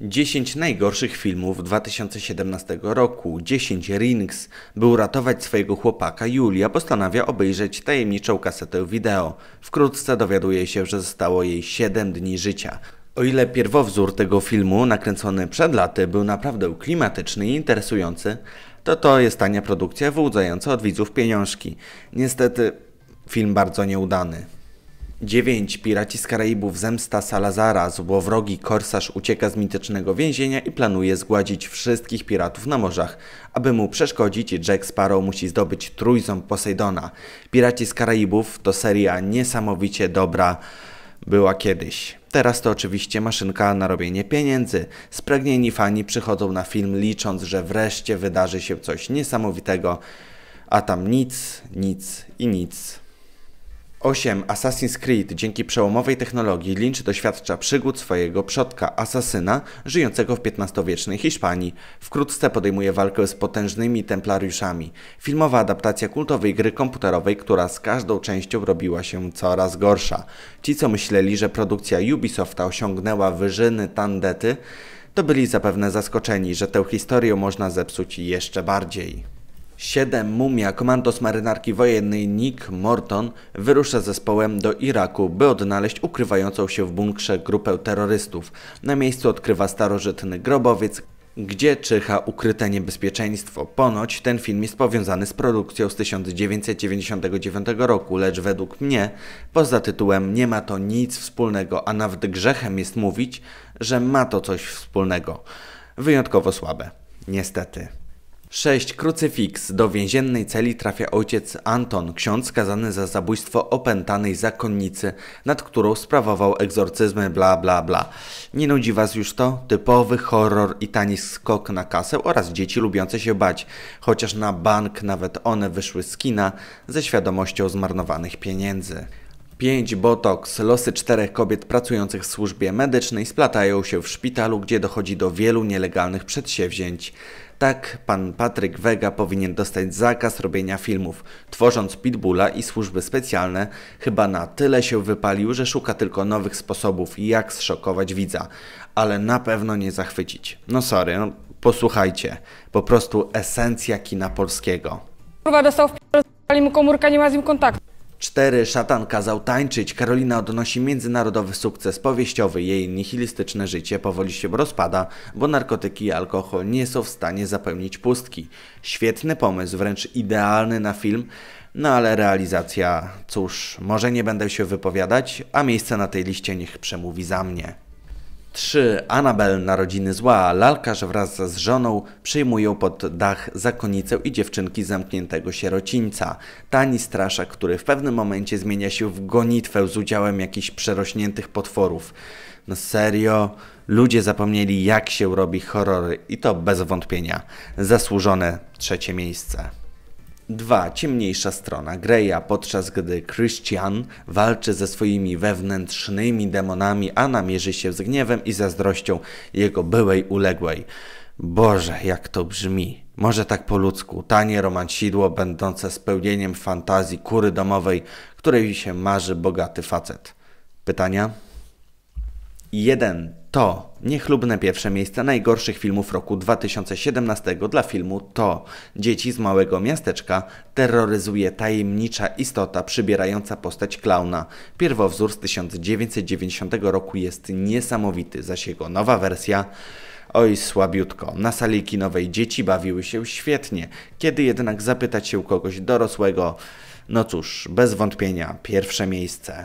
10 najgorszych filmów 2017 roku, 10 Rings, by uratować swojego chłopaka, Julia postanawia obejrzeć tajemniczą kasetę wideo. Wkrótce dowiaduje się, że zostało jej 7 dni życia. O ile pierwowzór tego filmu, nakręcony przed laty, był naprawdę klimatyczny i interesujący, to to jest tania produkcja wyłudzająca od widzów pieniążki. Niestety, film bardzo nieudany. 9. Piraci z Karaibów zemsta Salazara, złowrogi korsarz ucieka z mitycznego więzienia i planuje zgładzić wszystkich piratów na morzach. Aby mu przeszkodzić, Jack Sparrow musi zdobyć trójząb Posejdona. Piraci z Karaibów to seria niesamowicie dobra była kiedyś. Teraz to oczywiście maszynka na robienie pieniędzy. Spragnieni fani przychodzą na film licząc, że wreszcie wydarzy się coś niesamowitego, a tam nic, nic i nic. 8. Assassin's Creed dzięki przełomowej technologii Lynch doświadcza przygód swojego przodka, asasyna, żyjącego w XV-wiecznej Hiszpanii. Wkrótce podejmuje walkę z potężnymi templariuszami. Filmowa adaptacja kultowej gry komputerowej, która z każdą częścią robiła się coraz gorsza. Ci, co myśleli, że produkcja Ubisofta osiągnęła wyżyny tandety, to byli zapewne zaskoczeni, że tę historię można zepsuć jeszcze bardziej. Siedem mumia komandos marynarki wojennej Nick Morton wyrusza zespołem do Iraku, by odnaleźć ukrywającą się w bunkrze grupę terrorystów. Na miejscu odkrywa starożytny grobowiec, gdzie czyha ukryte niebezpieczeństwo. Ponoć ten film jest powiązany z produkcją z 1999 roku, lecz według mnie poza tytułem nie ma to nic wspólnego, a nawet grzechem jest mówić, że ma to coś wspólnego. Wyjątkowo słabe. Niestety. Sześć krucyfiks do więziennej celi trafia ojciec Anton, ksiądz skazany za zabójstwo opętanej zakonnicy, nad którą sprawował egzorcyzmy bla bla bla. Nie nudzi was już to? Typowy horror i tani skok na kasę oraz dzieci lubiące się bać, chociaż na bank nawet one wyszły z kina ze świadomością zmarnowanych pieniędzy. 5 Botox. Losy czterech kobiet pracujących w służbie medycznej splatają się w szpitalu, gdzie dochodzi do wielu nielegalnych przedsięwzięć. Tak, pan Patryk Wega powinien dostać zakaz robienia filmów, tworząc Pitbulla i służby specjalne. Chyba na tyle się wypalił, że szuka tylko nowych sposobów, jak zszokować widza, ale na pewno nie zachwycić. No sorry, no, posłuchajcie, po prostu esencja kina polskiego. Kurwa dostał w mu komórka, nie ma z nim kontaktu. 4. Szatan kazał tańczyć. Karolina odnosi międzynarodowy sukces powieściowy. Jej nihilistyczne życie powoli się rozpada, bo narkotyki i alkohol nie są w stanie zapełnić pustki. Świetny pomysł, wręcz idealny na film, no ale realizacja, cóż, może nie będę się wypowiadać, a miejsce na tej liście niech przemówi za mnie. 3. Anabel, narodziny zła. Lalkarz wraz z żoną przyjmują pod dach zakonnicę i dziewczynki zamkniętego sierocińca. Tani straszak, który w pewnym momencie zmienia się w gonitwę z udziałem jakichś przerośniętych potworów. No serio? Ludzie zapomnieli jak się robi horrory i to bez wątpienia. Zasłużone trzecie miejsce. 2. Ciemniejsza strona Greya, podczas gdy Christian walczy ze swoimi wewnętrznymi demonami, a namierzy się z gniewem i zazdrością jego byłej uległej. Boże, jak to brzmi. Może tak po ludzku, tanie romansidło będące spełnieniem fantazji kury domowej, której się marzy bogaty facet. Pytania? 1. To niechlubne pierwsze miejsce najgorszych filmów roku 2017 dla filmu To. Dzieci z małego miasteczka terroryzuje tajemnicza istota przybierająca postać klauna. Pierwowzór z 1990 roku jest niesamowity, zaś jego nowa wersja Oj, słabiutko. Na sali kinowej dzieci bawiły się świetnie. Kiedy jednak zapytać się kogoś dorosłego, no cóż, bez wątpienia pierwsze miejsce.